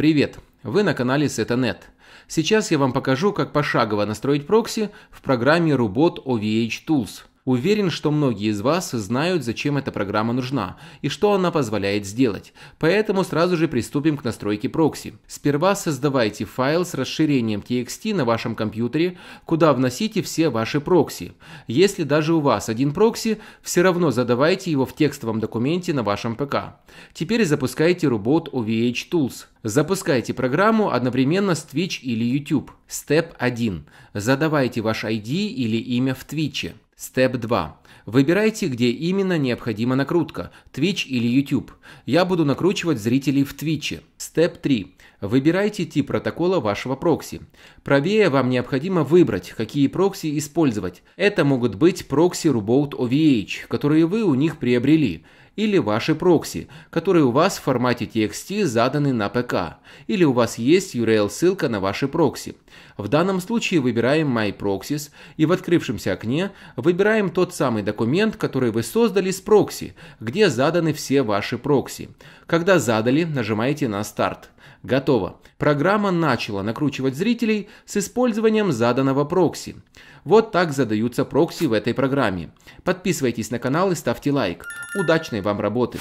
Привет! Вы на канале SetaNet. Сейчас я вам покажу, как пошагово настроить прокси в программе Robot OVH Tools. Уверен, что многие из вас знают, зачем эта программа нужна и что она позволяет сделать, поэтому сразу же приступим к настройке прокси. Сперва создавайте файл с расширением TXT на вашем компьютере, куда вносите все ваши прокси. Если даже у вас один прокси, все равно задавайте его в текстовом документе на вашем ПК. Теперь запускайте робот OVH Tools. Запускайте программу одновременно с Twitch или YouTube. Степ 1. Задавайте ваш ID или имя в Twitch. Степ 2. Выбирайте, где именно необходима накрутка – Twitch или YouTube. Я буду накручивать зрителей в Twitch. Степ 3. Выбирайте тип протокола вашего прокси. Правее вам необходимо выбрать, какие прокси использовать. Это могут быть прокси Reboot OVH, которые вы у них приобрели, или ваши прокси, которые у вас в формате TXT заданы на ПК, или у вас есть URL-ссылка на ваши прокси. В данном случае выбираем My Proxies и в открывшемся окне выбираем тот самый документ, который вы создали с прокси, где заданы все ваши прокси. Когда задали, нажимаете на старт. Готово. Программа начала накручивать зрителей с использованием заданного прокси. Вот так задаются прокси в этой программе. Подписывайтесь на канал и ставьте лайк. Удачной вам работы!